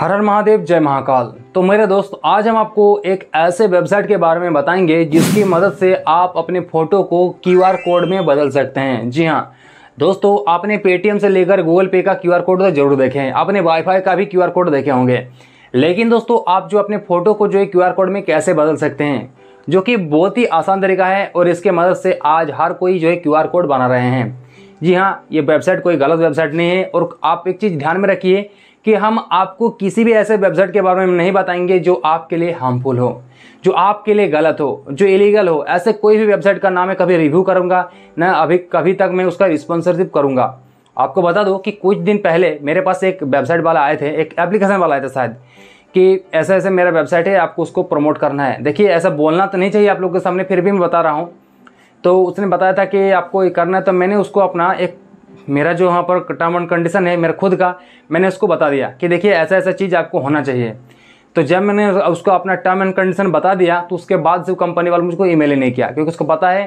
हर हर महादेव जय महाकाल तो मेरे दोस्त आज हम आपको एक ऐसे वेबसाइट के बारे में बताएंगे जिसकी मदद से आप अपने फ़ोटो को क्यूआर कोड में बदल सकते हैं जी हाँ दोस्तों आपने पेटीएम से लेकर गूगल पे का क्यूआर कोड तो जरूर देखे हैं आपने वाईफाई का भी क्यूआर कोड देखे होंगे लेकिन दोस्तों आप जो अपने फ़ोटो को जो है आर कोड में कैसे बदल सकते हैं जो कि बहुत ही आसान तरीका है और इसके मदद से आज हर कोई जो है आर कोड बना रहे हैं जी हाँ ये वेबसाइट कोई गलत वेबसाइट नहीं है और आप एक चीज़ ध्यान में रखिए कि हम आपको किसी भी ऐसे वेबसाइट के बारे में नहीं बताएंगे जो आपके लिए हार्मफुल हो जो आपके लिए गलत हो जो इलीगल हो ऐसे कोई भी वेबसाइट का नाम मैं कभी रिव्यू करूँगा ना अभी कभी तक मैं उसका स्पॉन्सरशिप करूँगा आपको बता दो कि कुछ दिन पहले मेरे पास एक वेबसाइट वाला आए थे एक एप्लीकेशन वाला आया था शायद कि ऐसा ऐसे मेरा वेबसाइट है आपको उसको प्रमोट करना है देखिए ऐसा बोलना तो नहीं चाहिए आप लोग के सामने फिर भी मैं बता रहा हूँ तो उसने बताया था कि आपको ये करना है तो मैंने उसको अपना एक मेरा जो वहाँ पर टर्म एंड कंडीशन है मेरा खुद का मैंने उसको बता दिया कि देखिए ऐसा ऐसा चीज़ आपको होना चाहिए तो जब मैंने उसको अपना टर्म एंड कंडीशन बता दिया तो उसके बाद से कंपनी वाले मुझको ई ही नहीं किया क्योंकि उसको पता है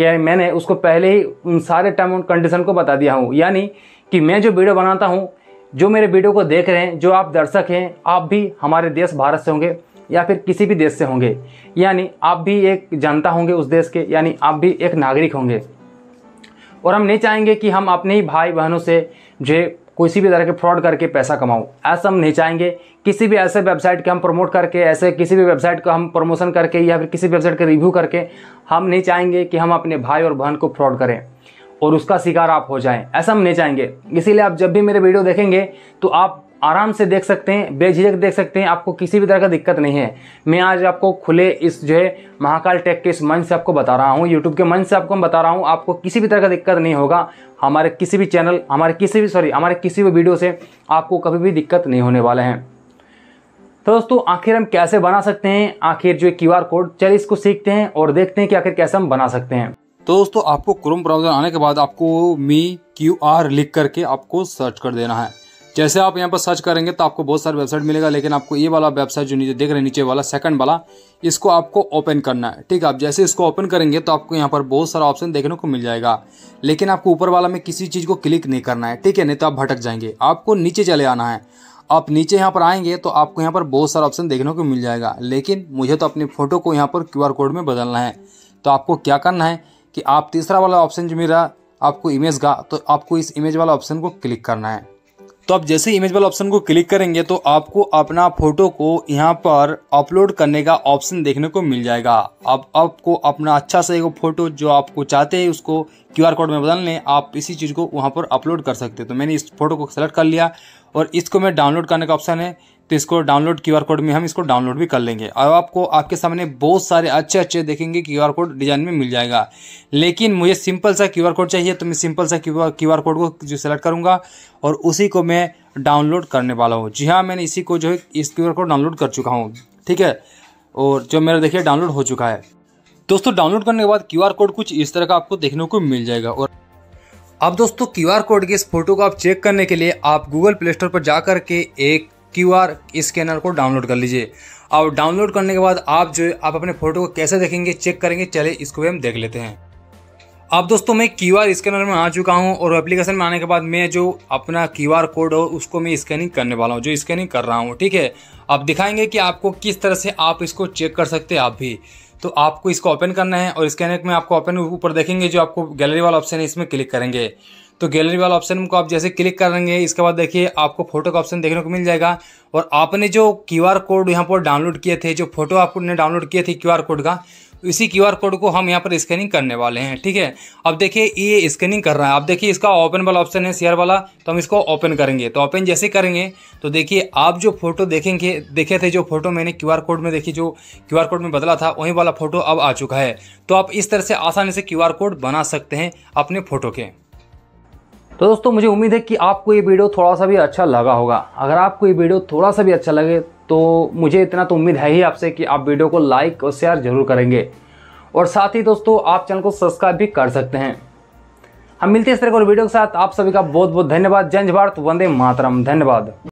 कि मैंने उसको पहले ही उन सारे टर्म एंड कंडीशन को बता दिया हूँ यानी कि मैं जो वीडियो बनाता हूँ जो मेरे वीडियो को देख रहे हैं जो आप दर्शक हैं आप भी हमारे देश भारत से होंगे या फिर किसी भी देश से होंगे यानी आप भी एक जनता होंगे उस देश के यानी आप भी एक नागरिक होंगे और हम नहीं चाहेंगे कि हम अपने ही भाई बहनों से जो किसी भी तरह के फ्रॉड करके पैसा कमाऊँ ऐसा हम नहीं चाहेंगे किसी भी ऐसे वेबसाइट के हम प्रमोट करके ऐसे किसी भी वेबसाइट का हम प्रमोशन करके या फिर किसी वेबसाइट का रिव्यू करके हम नहीं चाहेंगे कि हम अपने भाई और बहन को फ्रॉड करें और उसका शिकार आप हो जाएं ऐसा हम नहीं चाहेंगे इसीलिए आप जब भी मेरे वीडियो देखेंगे तो आप आराम से देख सकते हैं बेझिझक देख सकते हैं आपको किसी भी तरह का दिक्कत नहीं है मैं आज आपको खुले इस जो है महाकाल टेक के इस मंच से आपको बता रहा हूँ यूट्यूब के मंच से आपको बता रहा हूँ आपको किसी भी तरह का दिक्कत नहीं होगा हमारे किसी भी चैनल हमारे किसी भी सॉरी हमारे किसी भी वीडियो से आपको कभी भी दिक्कत नहीं होने वाले हैं तो दोस्तों आखिर हम कैसे बना सकते हैं आखिर जो क्यू आर कोड चलिए इसको सीखते हैं और देखते हैं कि आखिर कैसे हम बना सकते हैं तो दोस्तों आपको क्रोम ब्राउजर आने के बाद आपको मी क्यू आर लिख करके आपको सर्च कर देना है जैसे आप यहाँ पर सर्च करेंगे तो आपको बहुत सारे वेबसाइट मिलेगा लेकिन आपको ये वाला वेबसाइट जो नीचे देख रहे हैं नीचे वाला सेकंड वाला इसको आपको ओपन करना है ठीक है आप जैसे इसको ओपन करेंगे तो आपको यहाँ पर बहुत सारा ऑप्शन देखने को मिल जाएगा लेकिन आपको ऊपर वाला में किसी चीज़ को क्लिक नहीं करना है ठीक है नहीं तो आप भटक जाएंगे आपको नीचे चले आना है आप नीचे यहाँ पर आएंगे तो आपको यहाँ पर बहुत सारा ऑप्शन देखने को मिल जाएगा लेकिन मुझे तो अपनी फ़ोटो को यहाँ पर क्यू कोड में बदलना है तो आपको क्या करना है कि आप तीसरा वाला ऑप्शन जो मेरा आपको इमेज का तो आपको इस इमेज वाला ऑप्शन को क्लिक करना है तो आप जैसे इमेज वाले ऑप्शन को क्लिक करेंगे तो आपको अपना फोटो को यहाँ पर अपलोड करने का ऑप्शन देखने को मिल जाएगा अब आपको अपना अच्छा सा एक फोटो जो आपको चाहते हैं उसको क्यूआर कोड में बदल लें आप इसी चीज़ को वहाँ पर अपलोड कर सकते हैं तो मैंने इस फोटो को सेलेक्ट कर लिया और इसको मैं डाउनलोड करने का ऑप्शन है तो इसको डाउनलोड क्यूआर कोड में हम इसको डाउनलोड भी कर लेंगे और आपको आपके सामने बहुत सारे अच्छे अच्छे देखेंगे क्यूआर कोड डिज़ाइन में मिल जाएगा लेकिन मुझे सिंपल सा क्यूआर कोड चाहिए तो मैं सिंपल सा क्यूआर कोड को जो सेलेक्ट करूंगा और उसी को मैं डाउनलोड करने वाला हूँ जी हाँ मैंने इसी को जो है इस क्यू कोड डाउनलोड कर चुका हूँ ठीक है और जो मेरा देखिए डाउनलोड हो चुका है दोस्तों डाउनलोड करने के बाद क्यू कोड कुछ इस तरह का आपको देखने को मिल जाएगा और अब दोस्तों क्यू कोड के इस फोटो को आप चेक करने के लिए आप गूगल प्ले स्टोर पर जा कर के एक क्यू आर स्कैनर को डाउनलोड कर लीजिए और डाउनलोड करने के बाद आप जो आप अपने फोटो को कैसे देखेंगे चेक करेंगे चले इसको भी हम देख लेते हैं अब दोस्तों मैं क्यू आर स्कैनर में आ चुका हूँ और एप्लीकेशन में आने के बाद मैं जो अपना क्यू आर कोड हो उसको मैं स्कैनिंग करने वाला हूँ जो स्कैनिंग कर रहा हूँ ठीक है अब दिखाएंगे कि आपको किस तरह से आप इसको चेक कर सकते हैं आप भी तो आपको इसको ओपन करना है और स्कैनर में आपको ओपन ऊपर देखेंगे जो आपको गैलरी वाला ऑप्शन है इसमें क्लिक करेंगे तो गैलरी वाला ऑप्शन को आप जैसे क्लिक करेंगे इसके बाद देखिए आपको फोटो का ऑप्शन देखने को मिल जाएगा और आपने जो क्यू कोड यहाँ पर डाउनलोड किए थे जो फोटो आपने डाउनलोड किए थे क्यू कोड का तो इसी क्यू कोड को हम यहाँ पर स्कैनिंग करने वाले हैं ठीक है अब देखिए ये स्कैनिंग कर रहा है अब देखिए इसका ओपन वाला ऑप्शन है शेयर वाला तो हम इसको ओपन करेंगे तो ओपन जैसे करेंगे तो देखिए आप जो फोटो देखेंगे देखे थे जो फोटो मैंने क्यू कोड में देखी जो क्यू कोड में बदला था वहीं वाला फोटो अब आ चुका है तो आप इस तरह से आसानी से क्यू कोड बना सकते हैं अपने फोटो के तो दोस्तों मुझे उम्मीद है कि आपको ये वीडियो थोड़ा सा भी अच्छा लगा होगा अगर आपको ये वीडियो थोड़ा सा भी अच्छा लगे तो मुझे इतना तो उम्मीद है ही आपसे कि आप वीडियो को लाइक और शेयर ज़रूर करेंगे और साथ ही दोस्तों आप चैनल को सब्सक्राइब भी कर सकते हैं हम मिलते हैं इस तरह के वीडियो के साथ आप सभी का बहुत बहुत धन्यवाद जय भारत वंदे मातरम धन्यवाद